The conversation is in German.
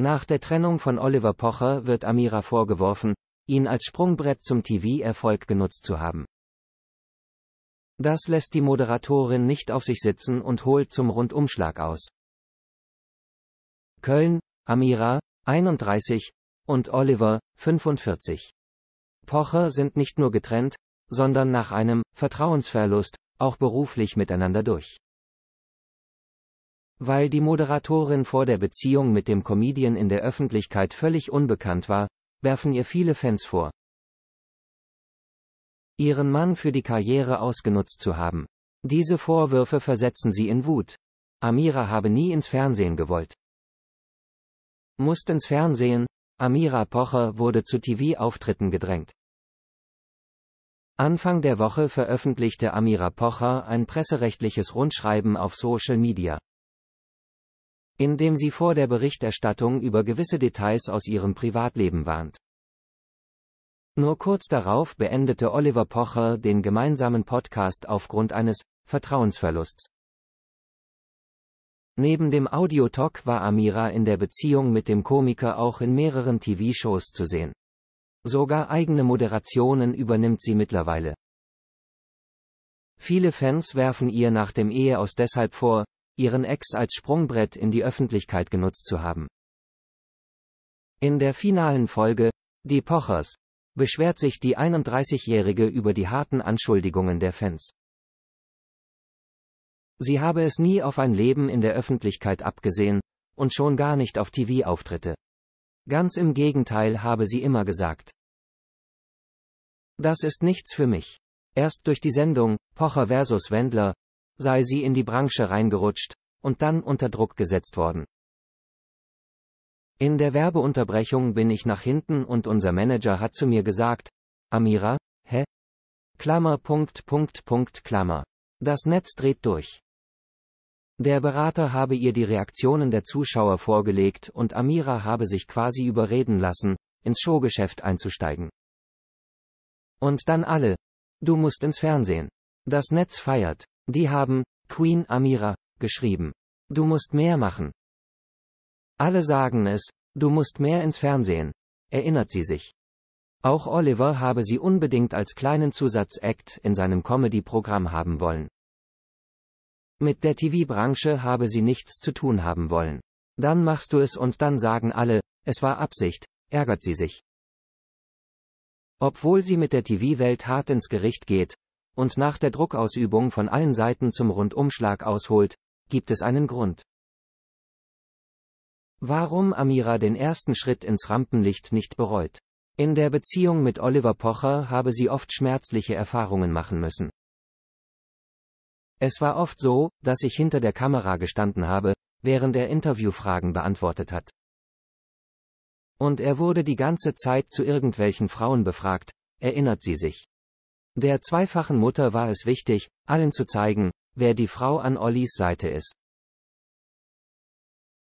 Nach der Trennung von Oliver Pocher wird Amira vorgeworfen, ihn als Sprungbrett zum TV-Erfolg genutzt zu haben. Das lässt die Moderatorin nicht auf sich sitzen und holt zum Rundumschlag aus. Köln, Amira, 31, und Oliver, 45. Pocher sind nicht nur getrennt, sondern nach einem Vertrauensverlust auch beruflich miteinander durch. Weil die Moderatorin vor der Beziehung mit dem Comedian in der Öffentlichkeit völlig unbekannt war, werfen ihr viele Fans vor, ihren Mann für die Karriere ausgenutzt zu haben. Diese Vorwürfe versetzen sie in Wut. Amira habe nie ins Fernsehen gewollt. Musst ins Fernsehen, Amira Pocher wurde zu TV-Auftritten gedrängt. Anfang der Woche veröffentlichte Amira Pocher ein presserechtliches Rundschreiben auf Social Media indem sie vor der Berichterstattung über gewisse Details aus ihrem Privatleben warnt. Nur kurz darauf beendete Oliver Pocher den gemeinsamen Podcast aufgrund eines Vertrauensverlusts. Neben dem Audiotalk war Amira in der Beziehung mit dem Komiker auch in mehreren TV-Shows zu sehen. Sogar eigene Moderationen übernimmt sie mittlerweile. Viele Fans werfen ihr nach dem Eheaus deshalb vor, ihren Ex als Sprungbrett in die Öffentlichkeit genutzt zu haben. In der finalen Folge, die Pochers, beschwert sich die 31-Jährige über die harten Anschuldigungen der Fans. Sie habe es nie auf ein Leben in der Öffentlichkeit abgesehen, und schon gar nicht auf TV-Auftritte. Ganz im Gegenteil habe sie immer gesagt. Das ist nichts für mich. Erst durch die Sendung Pocher vs. Wendler sei sie in die Branche reingerutscht und dann unter Druck gesetzt worden. In der Werbeunterbrechung bin ich nach hinten und unser Manager hat zu mir gesagt, Amira, hä? Klammer Punkt Punkt Punkt Klammer. Das Netz dreht durch. Der Berater habe ihr die Reaktionen der Zuschauer vorgelegt und Amira habe sich quasi überreden lassen, ins Showgeschäft einzusteigen. Und dann alle. Du musst ins Fernsehen. Das Netz feiert. Die haben, Queen Amira, geschrieben. Du musst mehr machen. Alle sagen es, du musst mehr ins Fernsehen. Erinnert sie sich. Auch Oliver habe sie unbedingt als kleinen Zusatzact in seinem Comedy-Programm haben wollen. Mit der TV-Branche habe sie nichts zu tun haben wollen. Dann machst du es und dann sagen alle, es war Absicht, ärgert sie sich. Obwohl sie mit der TV-Welt hart ins Gericht geht, und nach der Druckausübung von allen Seiten zum Rundumschlag ausholt, gibt es einen Grund. Warum Amira den ersten Schritt ins Rampenlicht nicht bereut. In der Beziehung mit Oliver Pocher habe sie oft schmerzliche Erfahrungen machen müssen. Es war oft so, dass ich hinter der Kamera gestanden habe, während er Interviewfragen beantwortet hat. Und er wurde die ganze Zeit zu irgendwelchen Frauen befragt, erinnert sie sich. Der zweifachen Mutter war es wichtig, allen zu zeigen, wer die Frau an Ollis Seite ist.